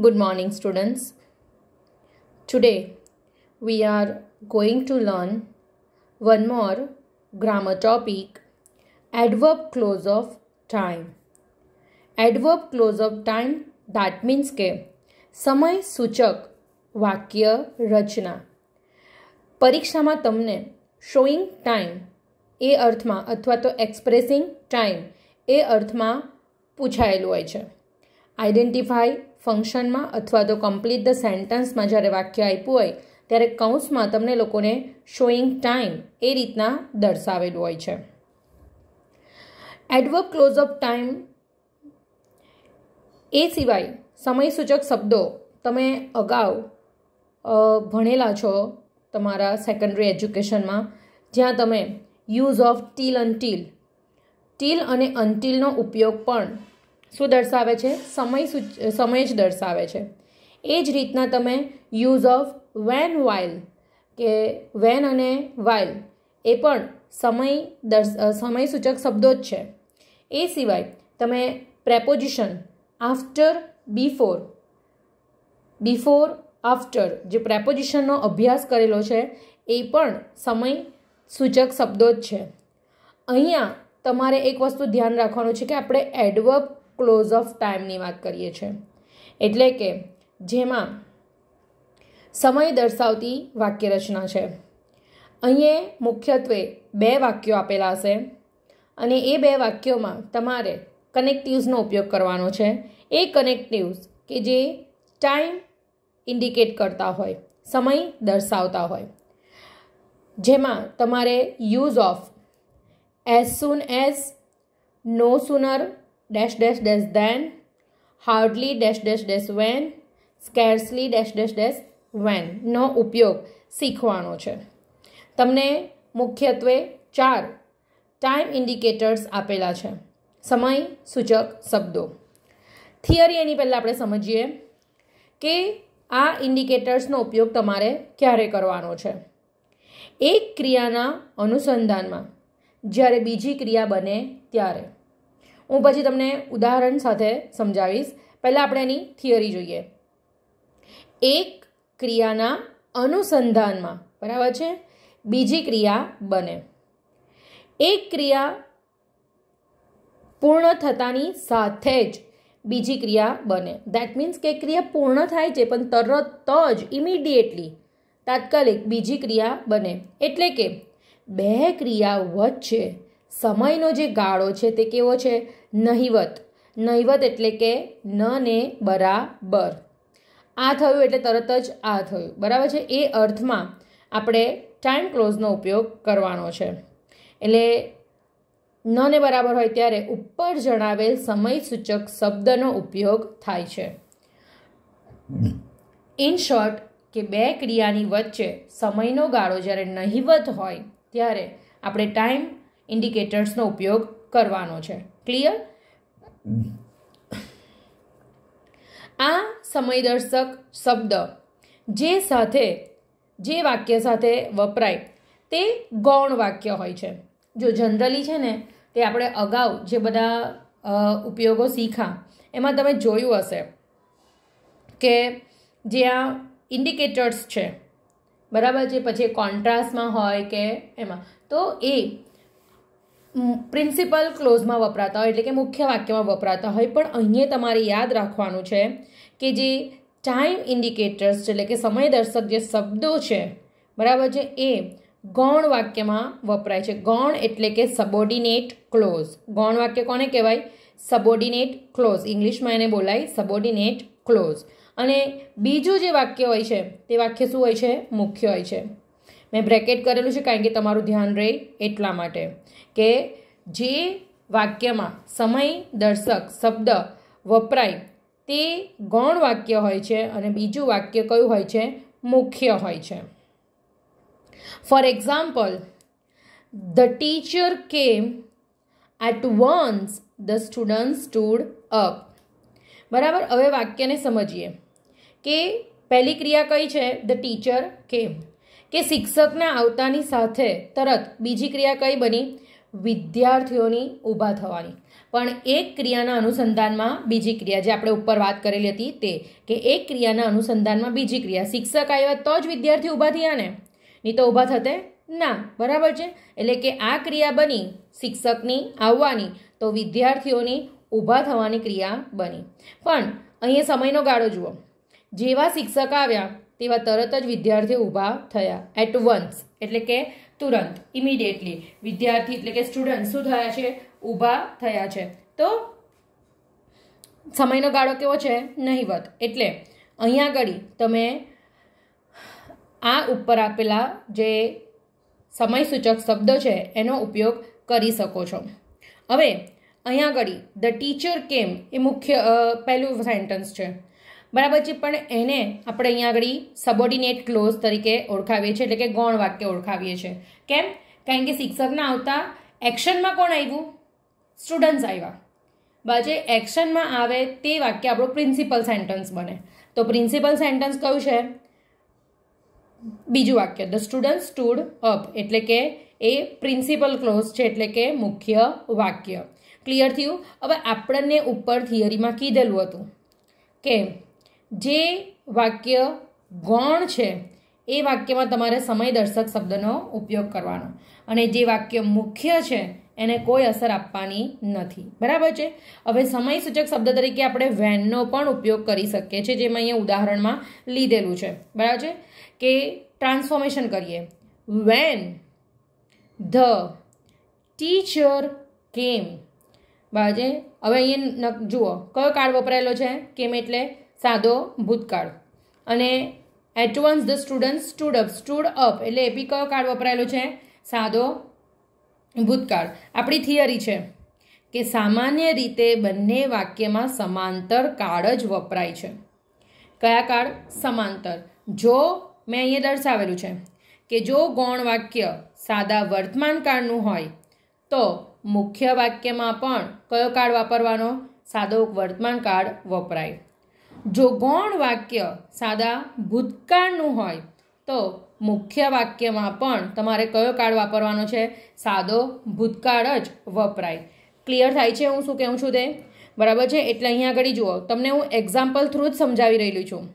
Good morning, students. Today we are going to learn one more grammar topic adverb close of time. Adverb close of time that means કે સમય સૂચક વાક્ય રચના પરીક્ષામાં તમને showing time એ અર્થમાં અથવા તો એક્સપ્રેસિંગ ટાઈમ એ અર્થમાં પૂછાયેલું હોય છે આઈડેન્ટિફાય ફંક્શનમાં અથવા તો કમ્પ્લીટ ધ સેન્ટન્સમાં જ્યારે વાક્ય આપ્યું હોય ત્યારે કૌંસમાં તમને લોકોને શોઈંગ ટાઈમ એ રીતના દર્શાવેલું હોય છે એડવર્બ ક્લોઝ અપ ટાઈમ એ સિવાય સમયસૂચક શબ્દો તમે અગાઉ ભણેલા છો તમારા સેકન્ડરી એજ્યુકેશનમાં જ્યાં તમે use of till until till અને અનટીલનો ઉપયોગ પણ શું દર્શાવે છે સમય સમય જ દર્શાવે છે એ જ રીતના તમે યુઝ ઓફ વેન વાઇલ કે વેન અને વાઇલ એ પણ સમય દર્શ સમય સૂચક શબ્દો જ છે એ સિવાય તમે preposition after before before after જે પ્રેપોઝિશનનો અભ્યાસ કરેલો છે એ પણ સમય સૂચક શબ્દો જ છે અહીંયા તમારે એક વસ્તુ ધ્યાન રાખવાનું છે કે આપણે એડવર્બ ક્લોઝ ઓફ ટાઈમની વાત કરીએ છીએ એટલે કે જેમાં સમય દર્શાવતી વાક્યરચના છે અહીં મુખ્યત્વે બે વાક્યો આપેલા હશે અને એ બે વાક્યોમાં તમારે કનેક્ટિવ્સનો ઉપયોગ કરવાનો છે એ કનેક્ટિવ્સ કે જે ટાઈમ ઇન્ડિકેટ કરતા હોય સમય દર્શાવતા હોય જેમાં તમારે use of as soon as no sooner dash dash dash then hardly dash dash dash when scarcely dash dash dash when નો ઉપયોગ શીખવાનો છે તમને મુખ્યત્વે ચાર ટાઈમ ઇન્ડિકેટર્સ આપેલા છે સમય સૂચક શબ્દો થિયરી એની પહેલાં આપણે સમજીએ કે આ ઇન્ડિકેટર્સનો ઉપયોગ તમારે ક્યારે કરવાનો છે એક ક્રિયાના અનુસંધાનમાં જ્યારે બીજી ક્રિયા બને ત્યારે હું પછી તમને ઉદાહરણ સાથે સમજાવીશ પહેલાં આપણે એની થિયરી જોઈએ એક ક્રિયાના અનુસંધાનમાં બરાબર છે બીજી ક્રિયા બને એક ક્રિયા પૂર્ણ થતાની સાથે જ બીજી ક્રિયા બને દેટ મીન્સ કે ક્રિયા પૂર્ણ થાય છે પણ તરત જ ઇમિડિયેટલી તાત્કાલિક બીજી ક્રિયા બને એટલે કે બે ક્રિયા વચ્ચે સમયનો જે ગાળો છે તે કેવો છે નહિવત નહિવત એટલે કે ન ને બરાબર આ થયું એટલે તરત જ આ થયું બરાબર છે એ અર્થમાં આપણે ટાઈમ ક્લોઝનો ઉપયોગ કરવાનો છે એટલે ન ને બરાબર હોય ત્યારે ઉપર જણાવેલ સમયસૂચક શબ્દનો ઉપયોગ થાય છે ઇન શોર્ટ કે બે ક્રિયાની વચ્ચે સમયનો ગાળો જ્યારે નહિવત હોય ત્યારે આપણે ટાઈમ ઇન્ડિકેટર્સનો ઉપયોગ કરવાનો છે ક્લિયર આ સમયદર્શક શબ્દ જે સાથે જે વાક્ય સાથે વપરાય તે ગૌણ વાક્ય હોય છે જો જનરલી છે ને તે આપણે અગાઉ જે બધા ઉપયોગો શીખા એમાં તમે જોયું હશે કે જ્યાં ઇન્ડિકેટર્સ છે બરાબર જે પછી કોન્ટ્રાસ્ટમાં હોય કે એમાં તો એ પ્રિન્સિપલ ક્લોઝમાં વપરાતા હોય એટલે કે મુખ્ય વાક્યમાં વપરાતા હોય પણ અહીંયા તમારે યાદ રાખવાનું છે કે જે ટાઈમ ઇન્ડિકેટર્સ છે એટલે કે સમયદર્શક જે શબ્દો છે બરાબર છે એ ગૌણ વાક્યમાં વપરાય છે ગૌણ એટલે કે સબોર્ડિનેટ ક્લોઝ ગૌણ વાક્ય કોને કહેવાય સબોર્ડિનેટ ક્લોઝ ઇંગ્લિશમાં એને બોલાય સબોર્ડિનેટ ક્લોઝ અને બીજું જે વાક્ય હોય છે તે વાક્ય શું હોય છે મુખ્ય હોય છે મેં બ્રેકેટ કરેલું છે કારણ કે તમારું ધ્યાન રહે એટલા માટે કે જે વાક્યમાં સમય દર્શક શબ્દ વપરાય તે ગૌણ વાક્ય હોય છે અને બીજું વાક્ય કયું હોય છે મુખ્ય હોય છે for example the teacher came at once the student stood up બરાબર હવે વાક્યને સમજીએ કે પહેલી ક્રિયા કઈ છે ધ ટીચર કેમ કે શિક્ષકના આવતાની સાથે તરત બીજી ક્રિયા કઈ બની વિદ્યાર્થીઓની ઊભા થવાની પણ એક ક્રિયાના અનુસંધાનમાં બીજી ક્રિયા જે આપણે ઉપર વાત કરેલી હતી તે કે એક ક્રિયાના અનુસંધાનમાં બીજી ક્રિયા શિક્ષક આવ્યા તો જ વિદ્યાર્થી ઊભા થયા ને નહીં તો ઊભા થતે ના બરાબર છે એટલે કે આ ક્રિયા બની શિક્ષકની આવવાની તો વિદ્યાર્થીઓની ઊભા થવાની ક્રિયા બની પણ અહીંયા સમયનો ગાળો જુઓ જેવા શિક્ષક આવ્યા તેવા તરત જ વિદ્યાર્થીઓ ઊભા થયા એટ વન્સ એટલે કે તુરંત ઇમિડિયેટલી વિદ્યાર્થી એટલે કે સ્ટુડન્ટ શું થયા છે ઊભા થયા છે તો સમયનો ગાળો કેવો છે નહીવત એટલે અહીંયા આગળ તમે આ ઉપર આપેલા જે સમયસૂચક શબ્દ છે એનો ઉપયોગ કરી શકો છો હવે અહીંયા આગળ ધ ટીચર કેમ એ મુખ્ય પહેલું સેન્ટેન્સ છે બરાબર છે પણ એને આપણે અહીંયા આગળ સબોર્ડિનેટ ક્લોઝ તરીકે ઓળખાવીએ છીએ એટલે કે ગૌણ વાક્ય ઓળખાવીએ છીએ કેમ કારણ કે શિક્ષકના આવતા એક્શનમાં કોણ આવ્યું સ્ટુડન્ટ્સ આવ્યા બાજે એક્શનમાં આવે તે વાક્ય આપણો પ્રિન્સિપલ સેન્ટન્સ બને તો પ્રિન્સિપલ સેન્ટન્સ કયું છે બીજું વાક્ય ધ સ્ટુડન્ટ સ્ટૂડ અપ એટલે કે એ પ્રિન્સિપલ ક્લોઝ છે એટલે કે મુખ્ય વાક્ય ક્લિયર થયું હવે આપણને ઉપર થિયરીમાં કીધેલું હતું કે જે વાક્ય ગૌણ છે એ વાક્યમાં તમારે સમય દર્શક શબ્દનો ઉપયોગ કરવાનો અને જે વાક્ય મુખ્ય છે એને કોઈ અસર આપવાની નથી બરાબર છે હવે સમયસૂચક શબ્દ તરીકે આપણે વેનનો પણ ઉપયોગ કરી શકીએ છીએ જેમાં અહીંયા ઉદાહરણમાં લીધેલું છે બરાબર છે કે ટ્રાન્સફોર્મેશન કરીએ વેન ધ ટીચર કેમ બરાબર છે હવે અહીંયા જુઓ કયો કાર્ડ વપરાયેલો છે કેમ એટલે સાદો ભૂતકાળ અને at once the student stood up stood up એટલે એ બી કયો કાર્ડ વપરાયેલો છે સાદો ભૂતકાળ આપણી થિયરી છે કે સામાન્ય રીતે બંને વાક્યમાં સમાંતર કાળ જ વપરાય છે કયા કાળ સમાંતર જો મેં અહીંયા દર્શાવેલું છે કે જો ગૌણ વાક્ય સાદા વર્તમાન કાળનું હોય તો મુખ્ય વાક્યમાં પણ કયો કાળ વાપરવાનો સાદો વર્તમાન કાળ વપરાય જો ગૌણ વાક્ય સાદા ભૂતકાળનું હોય તો મુખ્ય વાક્યમાં પણ તમારે કયો કાળ વાપરવાનો છે સાદો ભૂતકાળ જ વપરાય ક્લિયર થાય છે હું શું કહું છું તે બરાબર છે એટલે અહીંયા આગળ જુઓ તમને હું એક્ઝામ્પલ થ્રુ જ સમજાવી રહેલી છું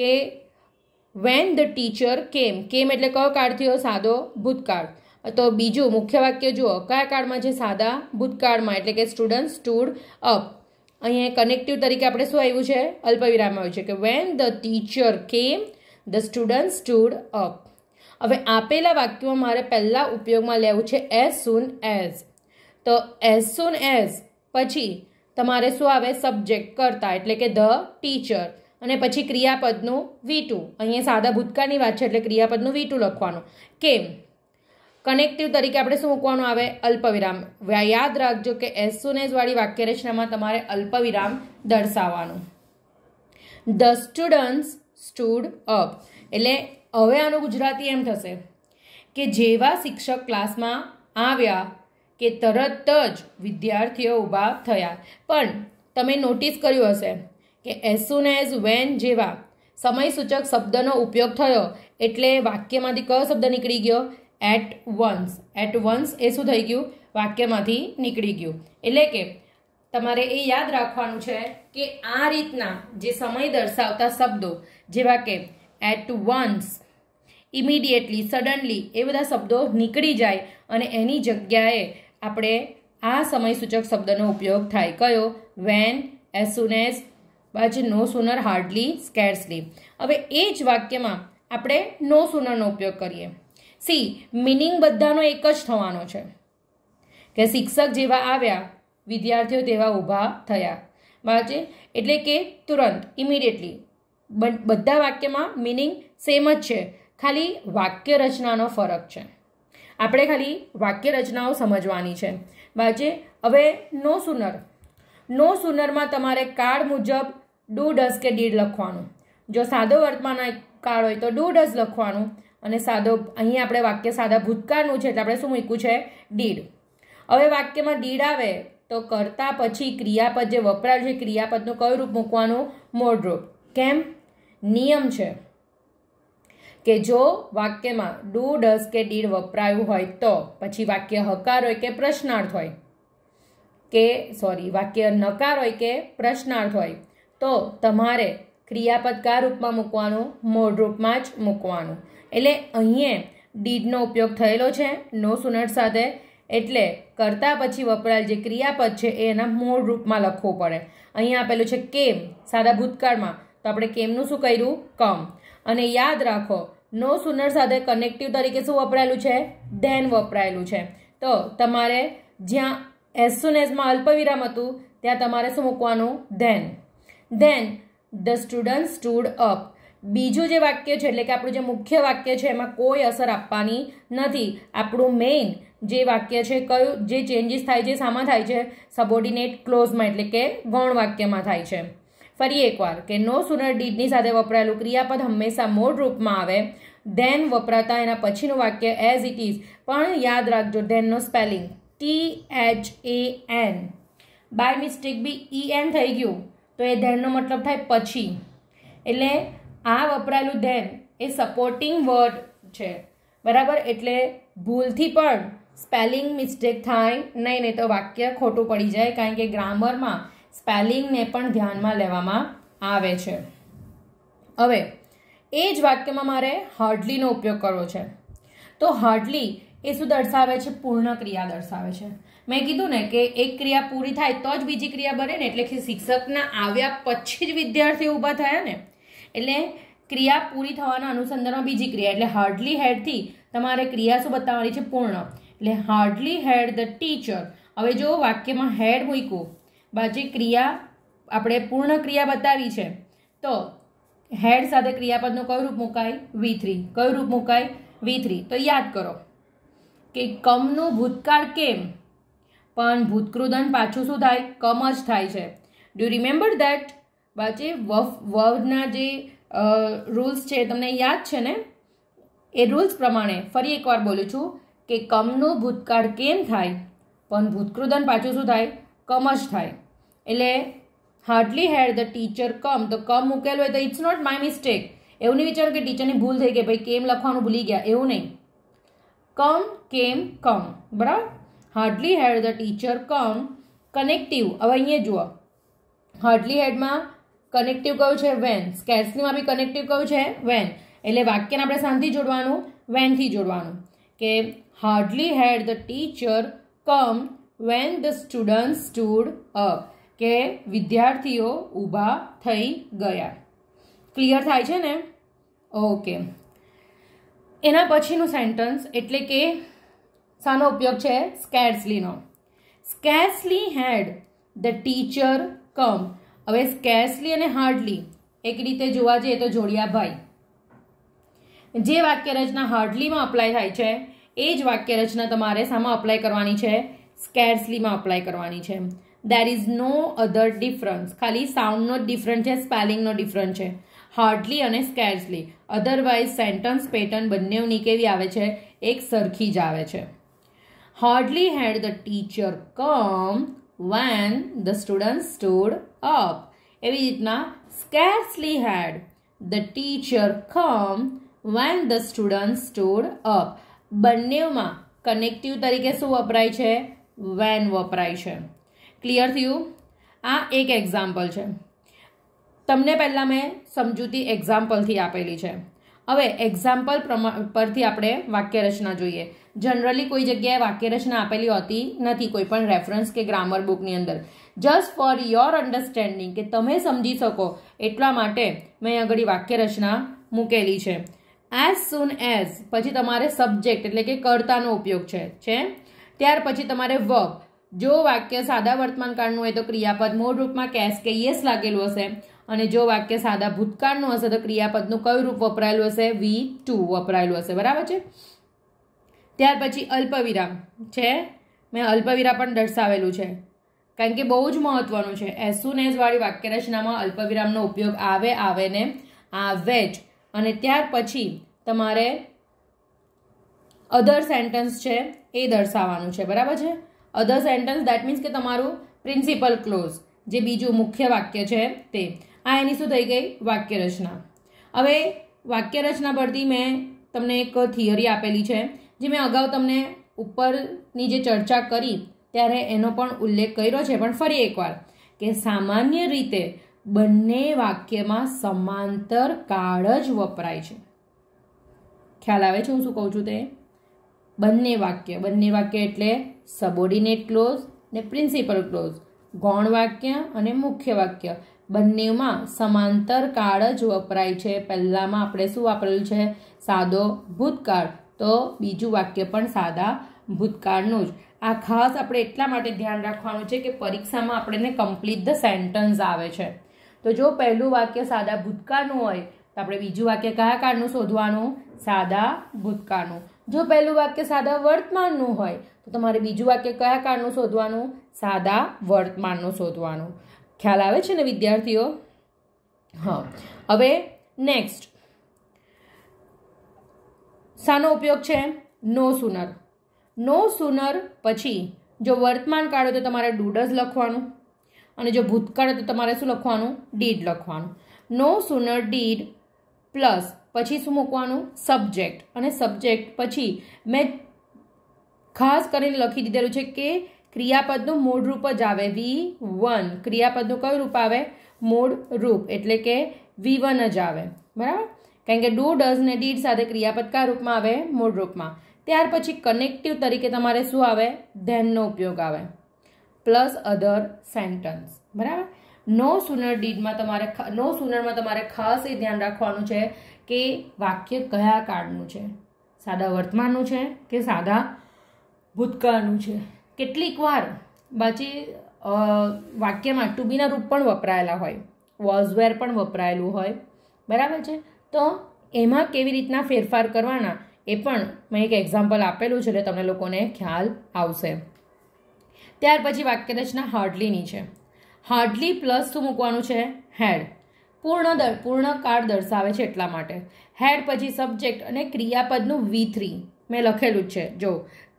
કે વેન ધ ટીચર કેમ કેમ એટલે કયો કાળ થયો સાદો ભૂતકાળ તો બીજું મુખ્ય વાક્ય જુઓ કયા કાળમાં છે સાદા ભૂતકાળમાં એટલે કે સ્ટુડન્ટ સ્ટુડ અપ અહીંયા કનેક્ટિવ તરીકે આપણે શું આવ્યું છે અલ્પવિરામ આવ્યું છે કે when the teacher came the student stood up હવે આપેલા વાક્યમાં મારે પહેલાં ઉપયોગમાં લેવું છે એઝ સૂન એઝ તો એઝ સૂન એઝ પછી તમારે શું આવે સબ્જેક્ટ કરતા એટલે કે ધ ટીચર અને પછી ક્રિયાપદનું વી ટુ અહીંયા સાદા ભૂતકાળની વાત છે એટલે ક્રિયાપદનું વીટું લખવાનું કેમ કનેક્ટિવ તરીકે આપણે શું મૂકવાનું આવે અલ્પવિરામ યાદ રાખજો કે એઝ સુન એઝ વાળી વાક્યરચનામાં તમારે અલ્પવિરામ દર્શાવવાનું ધ સ્ટુડન્ટ્સ સ્ટુડ અપ એટલે હવે આનું ગુજરાતી એમ થશે કે જેવા શિક્ષક ક્લાસમાં આવ્યા કે તરત જ વિદ્યાર્થીઓ ઊભા થયા પણ તમે નોટિસ કર્યું હશે કે એઝ સુન એઝ વેન જેવા સમયસૂચક શબ્દનો ઉપયોગ થયો એટલે વાક્યમાંથી કયો શબ્દ નીકળી ગયો એટ વન્સ એટ વન્સ એ શું થઈ ગયું વાક્યમાંથી નીકળી ગયું એટલે કે તમારે એ યાદ રાખવાનું છે કે આ રીતના જે સમય દર્શાવતા શબ્દો જેવા કે એટ વન્સ ઇમિડિયેટલી સડનલી એ બધા શબ્દો નીકળી જાય અને એની જગ્યાએ આપણે આ સમયસૂચક શબ્દનો ઉપયોગ થાય કયો વેન એઝ સુન એઝ બાજુ નો સુનર હાર્ડલી સ્કેર્સલી હવે એ જ વાક્યમાં આપણે નો સુનરનો ઉપયોગ કરીએ સી મિનિંગ બધાનો એક જ થવાનો છે કે શિક્ષક જેવા આવ્યા વિદ્યાર્થીઓ તેવા ઊભા થયા બાજે એટલે કે તુરંત ઇમિડિયેટલી બધા વાક્યમાં મિનિંગ સેમ જ છે ખાલી વાક્ય રચનાનો ફરક છે આપણે ખાલી વાક્ય રચનાઓ સમજવાની છે બાજે હવે નો સુનર નો સુનરમાં તમારે કાળ મુજબ ડુ ડસ કે ડીડ લખવાનું જો સાદો વર્તમાન કાળ હોય તો ડુ ડસ લખવાનું અને સાદો અહીં આપણે વાક્ય સાદા ભૂતકાળનું છે એટલે આપણે શું મૂક્યું છે ડીડ હવે વાક્યમાં ડીડ આવે તો કરતા પછી ક્રિયાપદ જે વપરાય છે ક્રિયાપદનું કયું રૂપ મૂકવાનું મોડરૂપ કેમ નિયમ છે કે જો વાક્યમાં ડુ ડસ કે ડીડ વપરાયું હોય તો પછી વાક્ય હકાર હોય કે પ્રશ્નાર્થ હોય કે સોરી વાક્ય નકાર હોય કે પ્રશ્નાર્થ હોય તો તમારે ક્રિયાપદ કયા રૂપમાં મૂકવાનું મૂળ રૂપમાં જ મૂકવાનું એટલે અહીંયા ડીડનો ઉપયોગ થયેલો છે નો સુનટ સાથે એટલે કરતા પછી વપરાયેલ જે ક્રિયાપદ છે એ એના મૂળ રૂપમાં લખવું પડે અહીંયા આપેલું છે કેમ સાદા ભૂતકાળમાં તો આપણે કેમનું શું કર્યું કમ અને યાદ રાખો નો સુનર સાથે કનેક્ટિવ તરીકે શું વપરાયેલું છે ધેન વપરાયેલું છે તો તમારે જ્યાં એઝ સુન એઝમાં અલ્પવિરામ હતું ત્યાં તમારે શું મૂકવાનું then then the student stood up બીજું જે વાક્ય છે એટલે કે આપણું જે મુખ્ય વાક્ય છે એમાં કોઈ અસર આપવાની નથી આપણું મેઇન જે વાક્ય છે કયું જે ચેન્જીસ થાય છે સામાં થાય છે સબોર્ડિનેટ ક્લોઝમાં એટલે કે ગૌણ વાક્યમાં થાય છે ફરી એકવાર કે નો સુનર ડીડની સાથે વપરાયેલું ક્રિયાપદ હંમેશા મૂળ રૂપમાં આવે ધેન વપરાતા એના પછીનું વાક્ય એઝ ઇટ ઇઝ પણ યાદ રાખજો ધેનનો spelling T H A N by mistake B E e N થઈ ગયું તો એ ધેનનો મતલબ થાય પછી એટલે આ વપરાયેલું ધેન એ સપોર્ટિંગ વર્ડ છે બરાબર એટલે ભૂલથી પણ સ્પેલિંગ મિસ્ટેક થાય નહીં નહીં તો વાક્ય ખોટું પડી જાય કારણ કે ગ્રામરમાં સ્પેલિંગને પણ ધ્યાનમાં લેવામાં આવે છે હવે એ જ વાક્યમાં મારે હાર્ડલીનો ઉપયોગ કરવો છે તો હાર્ડલી એ શું દર્શાવે છે પૂર્ણ ક્રિયા દર્શાવે છે મેં કીધું ને કે એક ક્રિયા પૂરી થાય તો જ બીજી ક્રિયા બને ને એટલે કે શિક્ષકના આવ્યા પછી જ વિદ્યાર્થીઓ ઊભા થયા ને એટલે ક્રિયા પૂરી થવાના અનુસંધાનમાં બીજી ક્રિયા એટલે હાર્ડલી હેડથી તમારે ક્રિયા શું બતાવવાની છે પૂર્ણ એટલે હાર્ડલી હેડ ધ ટીચર હવે જો વાક્યમાં હેડ મૂક્યું બાજુ ક્રિયા આપણે પૂર્ણ ક્રિયા બતાવી છે તો હેડ સાથે ક્રિયાપદનું કયું રૂપ મુકાય વી થ્રી કયું રૂપ મુકાય વી થ્રી તો યાદ કરો કે કમનું ભૂતકાળ કેમ પણ ભૂતકૃદન પાછું શું થાય કમ જ થાય છે ડ્યુ રિમેમ્બર ધેટ વચ્ચે વફ વર્વના જે રૂલ્સ છે તમને યાદ છે ને એ રૂલ્સ પ્રમાણે ફરી એકવાર બોલું છું કે કમનું ભૂતકાળ કેમ થાય પણ ભૂતકૃદન પાછું શું થાય કમ જ થાય એટલે hardly had the teacher come તો કમ મૂકેલું હોય તો ઇટ્સ નોટ માય મિસ્ટેક એવું નહીં વિચારો કે ટીચરની ભૂલ થઈ ગઈ ભાઈ કેમ લખવાનું ભૂલી ગયા એવું નહીં કમ કેમ કમ બરાબર hardly had the teacher come connective હવે અહીંયા જુઓ હાર્ડલી હેડમાં કનેક્ટિવ કયું છે વેન સ્કેટ્સનીમાં બી કનેક્ટિવ કયું છે વેન એટલે વાક્યને આપણે શાંતિ જોડવાનું વેનથી જોડવાનું કે hardly had the teacher come when the student stood up કે વિદ્યાર્થીઓ ઊભા થઈ ગયા ક્લિયર થાય છે ને ઓકે એના પછીનું સેન્ટન્સ એટલે કે શાનો ઉપયોગ છે સ્કેર્સલીનો સ્કેર્સલી હેડ ધ ટીચર કમ હવે સ્કેર્સલી અને હાર્ડલી એક રીતે જોવા જઈએ તો જોડિયાભાઈ જે વાક્ય રચના હાર્ડલીમાં અપ્લાય થાય છે એ જ વાક્ય રચના તમારે શામાં અપ્લાય કરવાની છે સ્કેર્સલીમાં અપ્લાય કરવાની છે there is no other difference ખાલી સાઉન્ડનો ડિફરન્ટ છે સ્પેલિંગનો ડિફરન્ટ છે હાર્ડલી અને સ્કેર્સલી અધરવાઇઝ સેન્ટન્સ પેટર્ન બંનેની કેવી આવે છે એક સરખી જ આવે છે hardly had the teacher come when the student stood up એવી રીતના scarcely had the teacher come when the student stood up બંનેમાં કનેક્ટિવ તરીકે શું વપરાય છે વેન વપરાય છે ક્લિયર થયું આ એક એક્ઝામ્પલ છે તમને પહેલાં મેં સમજૂતી એક્ઝામ્પલથી આપેલી છે હવે એક્ઝામ્પલ પરથી આપણે વાક્યરચના જોઈએ જનરલી કોઈ જગ્યાએ વાક્યરચના આપેલી હોતી નથી કોઈ પણ રેફરન્સ કે ગ્રામર બુકની અંદર જસ્ટ ફોર યોર અન્ડરસ્ટેન્ડિંગ કે તમે સમજી શકો એટલા માટે મેં આગળ વાક્ય રચના મૂકેલી છે એઝ સૂન એઝ પછી તમારે સબ્જેક્ટ એટલે કે કર્તાનો ઉપયોગ છે છે ત્યાર પછી તમારે વર્ક જો વાક્ય સાદા વર્તમાનકાળનું હોય તો ક્રિયાપદ મૂળ રૂપમાં કેસ કે યસ લાગેલું હશે અને જો વાક્ય સાદા ભૂતકાળનું હશે તો ક્રિયાપદનું કયું રૂપ વપરાયેલું હશે વી ટુ વપરાયેલું હશે બરાબર છે ત્યાર પછી અલ્પવિરામ છે મેં અલ્પવિરામ પણ દર્શાવેલું છે કારણ કે બહુ જ મહત્વનું છે એઝ સુન એઝવાળી વાક્યરચનામાં અલ્પવિરામનો ઉપયોગ આવે આવે ને આવે જ અને ત્યાર પછી તમારે અધર સેન્ટન્સ છે એ દર્શાવવાનું છે બરાબર છે અધર સેન્ટન્સ દેટ મીન્સ કે તમારું પ્રિન્સિપલ ક્લોઝ જે બીજું મુખ્ય વાક્ય છે તે આ એની શું થઈ ગઈ વાક્ય રચના હવે વાક્ય રચના પરથી મેં તમને એક થિયરી આપેલી છે જે મેં અગાઉ તમને ઉપરની જે ચર્ચા કરી ત્યારે એનો પણ ઉલ્લેખ કર્યો છે પણ ફરી એકવાર કે સામાન્ય રીતે બંને વાક્યમાં સમાંતર કાળ જ વપરાય છે ખ્યાલ આવે છે હું શું કહું છું તે બંને વાક્ય બંને વાક્ય એટલે સબોર્ડિનેટ ક્લોઝ ને પ્રિન્સિપલ ક્લોઝ ગૌણ વાક્ય અને મુખ્ય વાક્ય બંનેમાં સમાંતર કાળ જ વપરાય છે પહેલાંમાં આપણે શું વાપરેલું છે સાદો ભૂતકાળ તો બીજું વાક્ય પણ સાદા ભૂતકાળનું જ આ ખાસ આપણે એટલા માટે ધ્યાન રાખવાનું છે કે પરીક્ષામાં આપણને કમ્પ્લીટ ધ સેન્ટન્સ આવે છે તો જો પહેલું વાક્ય સાદા ભૂતકાળનું હોય તો આપણે બીજું વાક્ય કયા કાળનું શોધવાનું સાદા ભૂતકાળનું જો પહેલું વાક્ય સાદા વર્તમાનનું હોય તો તમારે બીજું વાક્ય કયા કાળનું શોધવાનું સાદા વર્તમાનનું શોધવાનું ખ્યાલ આવે છે ને વિદ્યાર્થીઓ હા હવે નેક્સ્ટ શાનો ઉપયોગ છે નો સુનર નો સુનર પછી જો વર્તમાન કાળ હોય તો તમારે ડુડ જ લખવાનું અને જો ભૂતકાળ હોય તો તમારે શું લખવાનું ડીડ લખવાનું નો સુનર ડીડ પ્લસ પછી શું મૂકવાનું સબ્જેક્ટ અને સબ્જેક્ટ પછી મેં ખાસ કરીને લખી દીધેલું છે કે ક્રિયાપદનું મૂળ રૂપ જ આવે વી વન ક્રિયાપદનું કયું રૂપ આવે મૂળ રૂપ એટલે કે વી વન જ આવે બરાબર કારણ કે ડુ ડઝ ને ડીડ સાથે ક્રિયાપદ કયા રૂપમાં આવે મૂળ રૂપમાં ત્યાર પછી કનેક્ટિવ તરીકે તમારે શું આવે ધેનનો ઉપયોગ આવે પ્લસ અધર સેન્ટન્સ બરાબર નો સુનર ડીડમાં તમારે નો સુનરમાં તમારે ખાસ એ ધ્યાન રાખવાનું છે કે વાક્ય કયા કાળનું છે સાદા વર્તમાનનું છે કે સાદા ભૂતકાળનું છે કેટલીક વાર બાકી વાક્યમાં ટુ રૂપ પણ વપરાયેલા હોય વોઝવેર પણ વપરાયેલું હોય બરાબર છે તો એમાં કેવી રીતના ફેરફાર કરવાના એ પણ મેં એક એક્ઝામ્પલ આપેલું છે એટલે તમને લોકોને ખ્યાલ આવશે ત્યાર પછી વાક્ય રચના હાર્ડલીની છે હાર્ડલી પ્લસ શું મૂકવાનું છે હેડ પૂર્ણ દર પૂર્ણ કાળ દર્શાવે છે એટલા માટે હેડ પછી સબ્જેક્ટ અને ક્રિયાપદનું વી થ્રી મેં લખેલું જ છે જો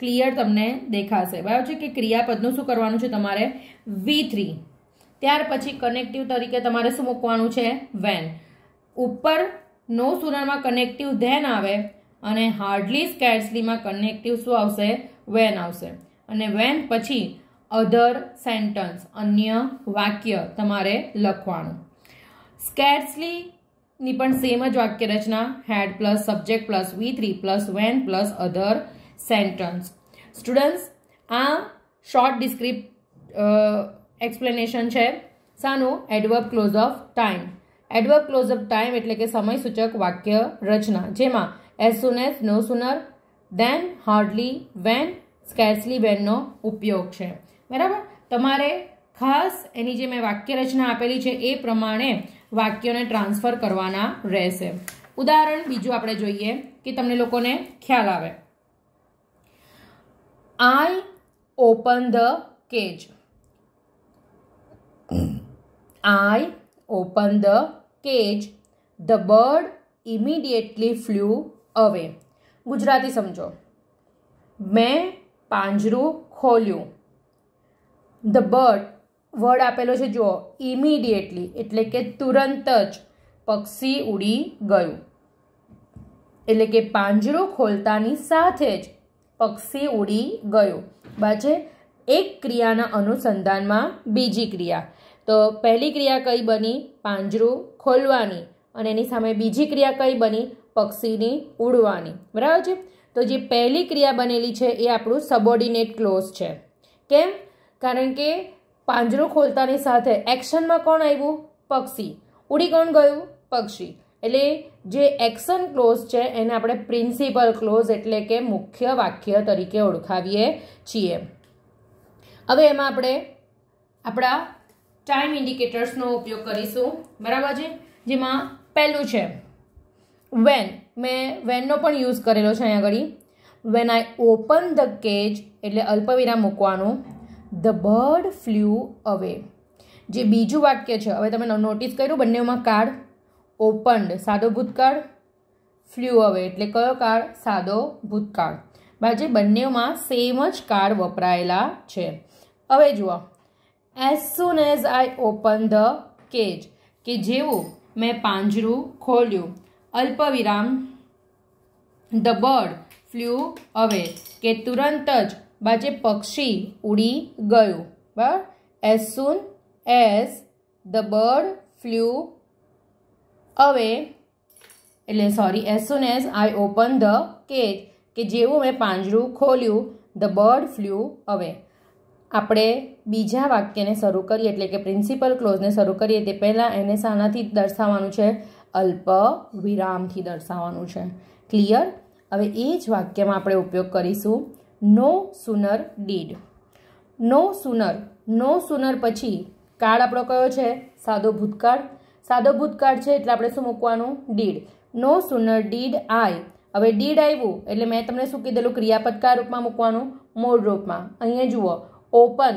ક્લિયર તમને દેખાશે બરાબર છે કે ક્રિયાપદનું શું કરવાનું છે તમારે વી થ્રી ત્યાર પછી કનેક્ટિવ તરીકે તમારે શું મૂકવાનું છે વેન ઉપર નો સુરણમાં કનેક્ટિવ ધેન આવે અને હાર્ડલી સ્કેડ્સલીમાં કનેક્ટિવ શું આવશે વેન આવશે અને વેન પછી અધર સેન્ટન્સ અન્ય વાક્ય તમારે લખવાનું સ્કેર્સલીની પણ સેમ જ વાક્ય રચના had plus subject plus V three plus when plus other sentence students આ શોર્ટ ડિસ્ક્રિપ્ટ એક્સપ્લેનેશન છે સાનું adverb clause of time adverb clause of time એટલે કે સમયસૂચક વાક્ય રચના જેમાં as soon as no sooner then hardly when scarcely વેનનો ઉપયોગ છે બરાબર તમારે ખાસ એની જે મેં વાક્ય રચના આપેલી છે એ પ્રમાણે વાક્યોને ટ્રાન્સફર કરવાના રહેશે ઉદાહરણ બીજું આપણે જોઈએ કે તમને લોકોને ખ્યાલ આવે I open the cage I open the cage the bird immediately flew હવે ગુજરાતી સમજો મેં પાંજરું ખોલ્યું ધ બર્ડ વર્ડ આપેલો છે જુઓ ઇમિડિયેટલી એટલે કે તુરંત જ પક્ષી ઉડી ગયું એટલે કે પાંજરું ખોલતાની સાથે જ પક્ષી ઉડી ગયું બાજે એક ક્રિયાના અનુસંધાનમાં બીજી ક્રિયા તો પહેલી ક્રિયા કઈ બની પાંજરું ખોલવાની અને એની સામે બીજી ક્રિયા કઈ બની પક્ષીની ઉડવાની બરાબર છે તો જે પહેલી ક્રિયા બનેલી છે એ આપણું સબોર્ડિનેટ ક્લોઝ છે કેમ કારણ કે પાંજરો ખોલતાની સાથે એક્શનમાં કોણ આવ્યું પક્ષી ઉડી કોણ ગયું પક્ષી એટલે જે એક્શન ક્લોઝ છે એને આપણે પ્રિન્સિપલ ક્લોઝ એટલે કે મુખ્ય વાક્ય તરીકે ઓળખાવીએ છીએ હવે એમાં આપણે આપણા ટાઈમ ઇન્ડિકેટર્સનો ઉપયોગ કરીશું બરાબર છે જેમાં પહેલું છે વેન મેં વેનનો પણ યુઝ કરેલો છે અહીંયા આગળ when I open the cage એટલે અલ્પવિરામ મૂકવાનું ધ બર્ડ ફ્લ્યુ અવે જે બીજું વાક્ય છે હવે તમે નોટિસ કર્યું બંનેમાં કાર્ડ ઓપન્ડ સાદો ભૂતકાળ ફ્લ્યુ અવે એટલે કયો કાર્ડ સાદો ભૂતકાળ બાજે બંનેમાં સેમ જ કાર્ડ વપરાયેલા છે હવે જુઓ as soon as I open the cage કે જેવું મેં પાંજરું ખોલ્યું અલ્પવિરામ ધ બર્ડ ફ્લ્યુ અવે કે તુરંત જ બાજે પક્ષી ઉડી ગયું બરાબર as soon as the bird flew away એટલે sorry as soon as I open the cage કે જેવું મેં પાંજરું ખોલ્યું ધ બર્ડ ફ્લ્યુ અવે આપણે બીજા વાક્યને શરૂ કરીએ એટલે કે પ્રિન્સિપલ ક્લોઝને શરૂ કરીએ તે પહેલાં એને શાનાથી દર્શાવવાનું છે અલ્પ વિરામથી દર્શાવવાનું છે ક્લિયર હવે એ જ વાક્યમાં આપણે ઉપયોગ કરીશું no sooner did no sooner no sooner પછી કાળ આપણો કયો છે સાદો ભૂતકાળ સાદો ભૂતકાળ છે એટલે આપણે શું મૂકવાનું did no sooner did I હવે ડીડ આવ્યું એટલે મેં તમને શું કીધેલું ક્રિયાપદકાર રૂપમાં મૂકવાનું મૂળ રૂપમાં અહીંયા જુઓ ઓપન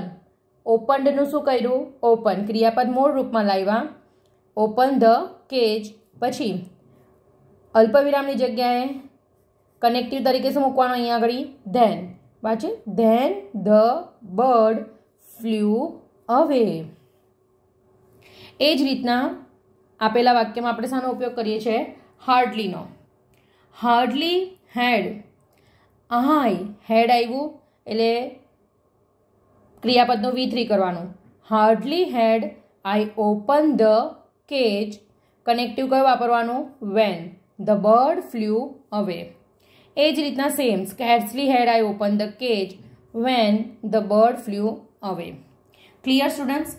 ઓપનનું શું કર્યું ઓપન ક્રિયાપદ મૂળ રૂપમાં લાવ્યા ઓપન ધ કેજ પછી અલ્પવિરામની જગ્યાએ કનેક્ટિવ તરીકે શું મૂકવાનો અહીંયા આગળ ધેન પાછું ધેન ધ બર્ડ ફ્લ્યુ અવે એ જ રીતના આપેલા વાક્યમાં આપણે શાનો ઉપયોગ કરીએ છીએ હાર્ડલીનો હાર્ડલી હેડ આહાય હેડ આવ્યું એટલે ક્રિયાપદનું થ્રી કરવાનું hardly had I open the cage connective કયો વાપરવાનું વેન ધ બર્ડ ફ્લ્યુ અવે એ જ રીતના same scarcely had I open the cage when the bird flew away clear students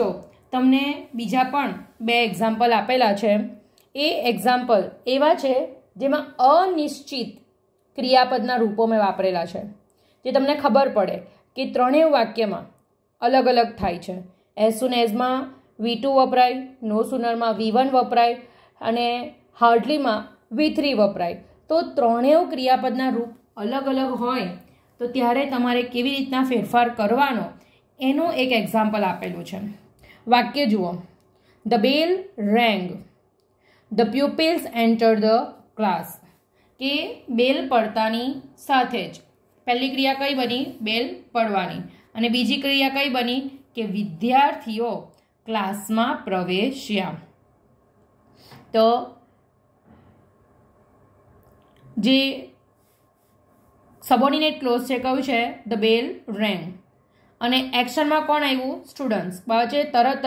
જો તમને બીજા પણ બે એક્ઝામ્પલ આપેલા છે એ એક્ઝામ્પલ એવા છે જેમાં અનિશ્ચિત ક્રિયાપદના રૂપો મેં વાપરેલા છે જે તમને ખબર પડે કે ત્રણેય વાક્યમાં અલગ અલગ થાય છે એઝ સુન એઝમાં વી ટુ વપરાય નો સુનરમાં વી વન વપરાય અને હાર્ડલીમાં વી થ્રી વપરાય તો ત્રણેય ક્રિયાપદના રૂપ અલગ અલગ હોય તો ત્યારે તમારે કેવી રીતના ફેરફાર કરવાનો એનું એક એક્ઝામ્પલ આપેલું છે વાક્ય જુઓ the bell rang the pupils enter the class કે બેલ પડતાની સાથે જ પહેલી ક્રિયા કઈ બની બેલ પડવાની અને બીજી ક્રિયા કઈ બની કે વિદ્યાર્થીઓ ક્લાસમાં પ્રવેશ્યા તો જે સબોર્ડિનેટ ક્લોઝ છે કયું છે ધ બેલ રેંગ અને એક્શનમાં કોણ આવ્યું સ્ટુડન્ટ્સ છે તરત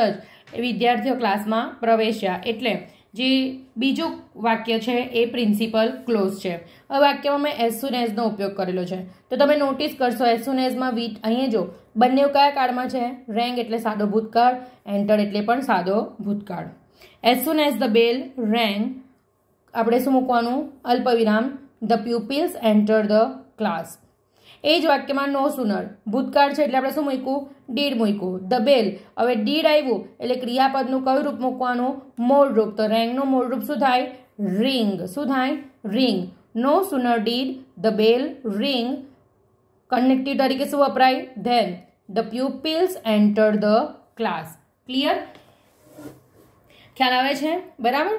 જ વિદ્યાર્થીઓ ક્લાસમાં પ્રવેશ્યા એટલે જે બીજું વાક્ય છે એ પ્રિન્સિપલ ક્લોઝ છે આ વાક્યમાં મેં એઝ સુન એઝનો ઉપયોગ કરેલો છે તો તમે નોટિસ કરશો એઝ સુન એઝમાં વીટ અહીંયા જો બંને કયા કાળમાં છે રેંગ એટલે સાદો ભૂતકાળ એન્ટર એટલે પણ સાદો ભૂતકાળ as soon as the bell rang આપણે શું મૂકવાનું અલ્પવિરામ the pupils enter the class એ જ વાક્યમાં નો સુનર ભૂતકાળ છે એટલે આપણે શું મૂક્યું ડીડ મૂક્યું ધ બેલ હવે ડીડ આવ્યું એટલે ક્રિયાપદનું કયું રૂપ મૂકવાનું મૂળ તો રેંગનું મૂળ રૂપ શું થાય રિંગ શું થાય ring no sooner did the bell ring connective તરીકે શું વપરાય then the pupils enter the class clear ખ્યાલ આવે છે બરાબર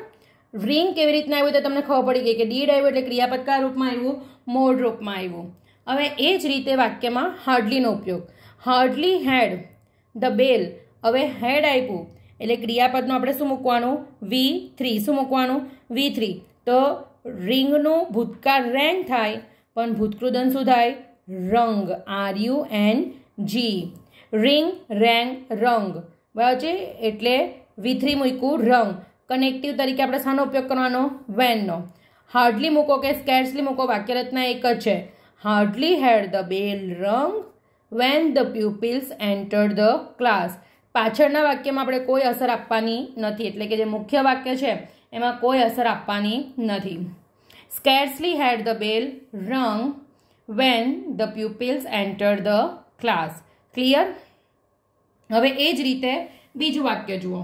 રિંગ કેવી રીતના આવ્યું તો તમને ખબર પડી ગઈ કે ડીડ આવ્યું એટલે ક્રિયાપદ રૂપમાં આવ્યું મોડ રૂપમાં આવ્યું હવે એ જ રીતે વાક્યમાં હાર્ડલીનો ઉપયોગ હાર્ડલી હેડ ધ બેલ હવે હેડ આપ્યું એટલે ક્રિયાપદમાં આપણે શું મૂકવાનું વી થ્રી શું મૂકવાનું વી થ્રી તો રિંગનું ભૂતકાળ રેંગ થાય પણ ભૂતકૃદન શું થાય rung R U N G ring rang rung બરાબર છે એટલે વી થ્રી મૂક્યું રંગ કનેક્ટિવ તરીકે આપણે શાનો ઉપયોગ કરવાનો વેનનો હાર્ડલી મૂકો કે સ્કેર્સલી મૂકો વાક્યરચના એક જ છે hardly had the bell rung when the pupils entered the class પાછળના વાક્યમાં આપણે કોઈ અસર આપવાની નથી એટલે કે જે મુખ્ય વાક્ય છે એમાં કોઈ અસર આપવાની નથી સ્કેર્સલી had the bell rung when the pupils enter the class clear હવે એ જ રીતે બીજું વાક્ય જુઓ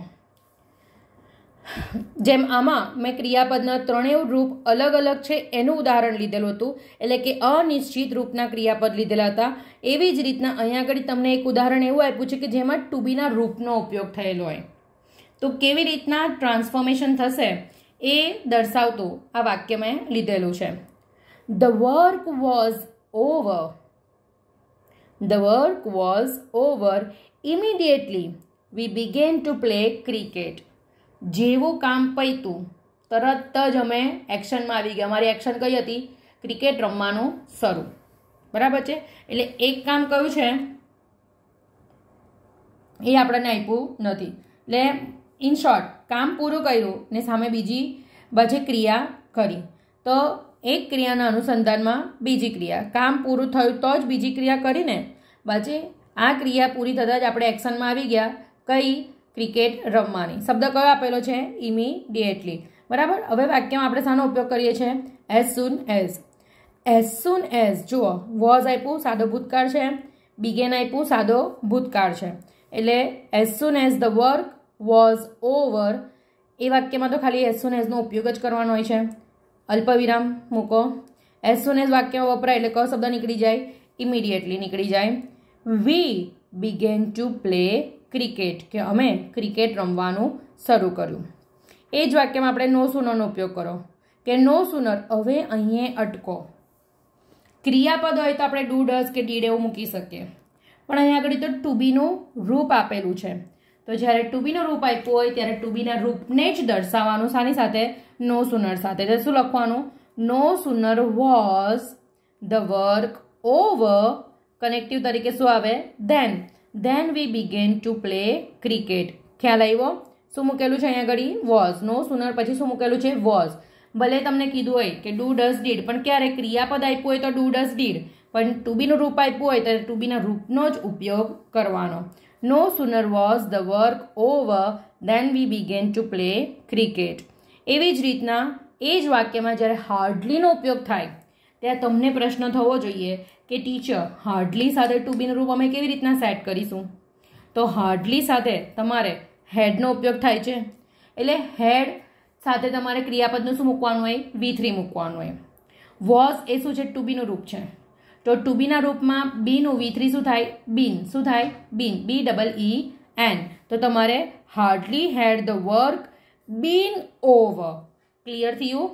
જેમ આમાં મેં ક્રિયાપદના ત્રણેય રૂપ અલગ અલગ છે એનું ઉદાહરણ લીધેલું હતું એટલે કે અનિશ્ચિત રૂપના ક્રિયાપદ લીધેલા હતા એવી જ રીતના અહીંયા આગળ તમને એક ઉદાહરણ એવું આપ્યું છે કે જેમાં ટુબીના રૂપનો ઉપયોગ થયેલો હોય તો કેવી રીતના ટ્રાન્સફોર્મેશન થશે એ દર્શાવતું આ વાક્ય મેં લીધેલું છે the work was over the work was over immediately we began to play cricket જેવું કામ પૈતું તરત જ અમે એક્શનમાં આવી ગયા અમારી એક્શન કઈ હતી ક્રિકેટ રમવાનું શરૂ બરાબર છે એટલે એક કામ કયું છે એ આપણને આપ્યું નથી એટલે ઇન શોર્ટ કામ પૂરું કર્યું ને સામે બીજી બજે ક્રિયા કરી તો એક ક્રિયાના અનુસંધાનમાં બીજી ક્રિયા કામ પૂરું થયું તો જ બીજી ક્રિયા કરીને બજે આ ક્રિયા પૂરી થતાં જ આપણે એક્શનમાં આવી ગયા કઈ ક્રિકેટ રમવાની શબ્દ કયો આપેલો છે ઇમિડિયેટલી બરાબર હવે વાક્યમાં આપણે શાનો ઉપયોગ કરીએ છીએ as soon as as soon as જુઓ વોઝ આપ્યું સાદો ભૂતકાળ છે બિગેન આપ્યું સાદો ભૂતકાળ છે એટલે as soon as the work was over એ વાક્યમાં તો ખાલી એઝ સુન એઝનો ઉપયોગ જ કરવાનો હોય છે અલ્પવિરામ મૂકો એઝ સુન એઝ વાક્યમાં વપરાય એટલે કયો શબ્દ નીકળી જાય ઇમિડિયેટલી નીકળી જાય we began to play cricket કે અમે ક્રિકેટ રમવાનું શરૂ કર્યું એ જ વાક્યમાં આપણે નો સુનરનો ઉપયોગ કરો કે નો સુનર હવે અહીં અટકો ક્રિયાપદ હોય તો આપણે ડુ ડસ કે ડીડ એવું મૂકી શકીએ પણ અહીં આગળ તો ટુબીનું રૂપ આપેલું છે તો જ્યારે ટુબીનું રૂપ આપ્યું હોય ત્યારે ટુબીના રૂપને જ દર્શાવવાનું સાની સાથે નો સુનર સાથે એટલે શું લખવાનું no sooner was the work over connective તરીકે શું આવે then then we began to play cricket ખ્યાલ આવ્યો શું મૂકેલું છે અહીંયા ઘડી વોઝ નો સુનર પછી શું મૂકેલું છે વોઝ ભલે તમને કીધું હોય કે ડુ ડસ ડીડ પણ ક્યારે ક્રિયાપદ આપ્યું હોય તો ડુ ડસ ડીડ પણ ટુબીનું રૂપ આપ્યું હોય ત્યારે ટુબીના રૂપનો જ ઉપયોગ કરવાનો no sooner was the work over then we began to play cricket એવી જ રીતના એ જ વાક્યમાં જ્યારે હાર્ડલીનો ઉપયોગ થાય ત્યાં તમને પ્રશ્ન થવો જોઈએ કે ટીચર હાર્ડલી સાથે ટુ બીનું રૂપ અમે કેવી રીતના સેટ કરીશું તો હાર્ડલી સાથે તમારે હેડનો ઉપયોગ થાય છે એટલે હેડ સાથે તમારે ક્રિયાપદનું શું મૂકવાનું હોય વી થ્રી મૂકવાનું હોય વોઝ એ શું છે ટુ બીનું રૂપ છે તો ટુ બીના રૂપમાં બીનું વી થ્રી શું થાય બીન શું થાય બીન બી ડબલ ઈ એન તો તમારે hardly had the work been over clear થયું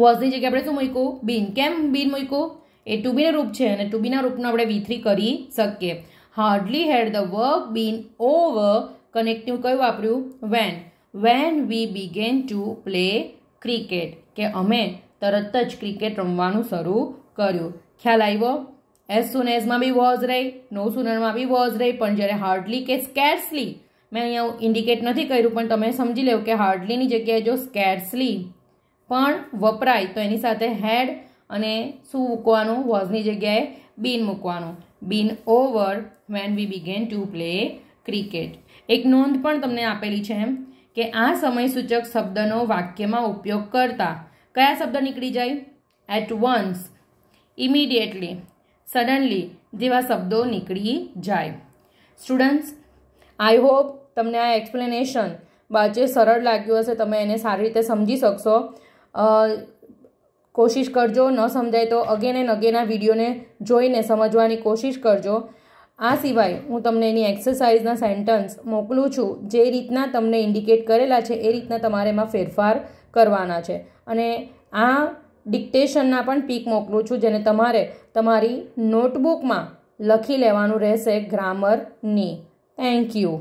વોઝની જગ્યાએ આપણે શું મૂક્યું બીન કેમ બીન મૂક્યું એ ટુ બીના રૂપ છે અને ટુ બીના રૂપનું આપણે વી થ્રી કરી શકીએ hardly had the work been over connective કયું વાપર્યું when when we began to play cricket કે અમે તરત જ ક્રિકેટ રમવાનું શરૂ કર્યું ખ્યાલ આવ્યો એઝ સુન એઝમાં બી વોઝ રહી નો સુનરમાં બી વોઝ રહી પણ જ્યારે હાર્ડલી કે સ્કેર્સલી મેં અહીંયા ઇન્ડિકેટ નથી કર્યું પણ તમે સમજી લેવું કે હાર્ડલીની જગ્યાએ જો સ્કેર્સલી પણ વપરાય તો એની સાથે હેડ અને શું મૂકવાનું વોઝની જગ્યાએ બીન મૂકવાનું been over when we began to play cricket એક નોંધ પણ તમને આપેલી છે એમ કે આ સમયસૂચક શબ્દનો વાક્યમાં ઉપયોગ કરતા કયા શબ્દ નીકળી જાય એટ વન્સ ઇમિડિયેટલી સડનલી જેવા શબ્દો નીકળી જાય સ્ટુડન્ટ્સ આઈ હોપ તમને આ એક્સપ્લેનેશન વાંચે સરળ લાગ્યું હશે તમે એને સારી રીતે સમજી શકશો કોશિશ કરજો ન સમજાય તો અગેન એન્ડ અગેન આ વિડીયોને જોઈને સમજવાની કોશિશ કરજો આ સિવાય હું તમને એની એક્સરસાઇઝના સેન્ટન્સ મોકલું છું જે રીતના તમને ઇન્ડિકેટ કરેલા છે એ રીતના તમારે એમાં ફેરફાર કરવાના છે અને આ ડિક્ટેશનના પણ પીક મોકલું છું જેને તમારે તમારી નોટબુકમાં લખી લેવાનું રહેશે ગ્રામરની થેન્ક યુ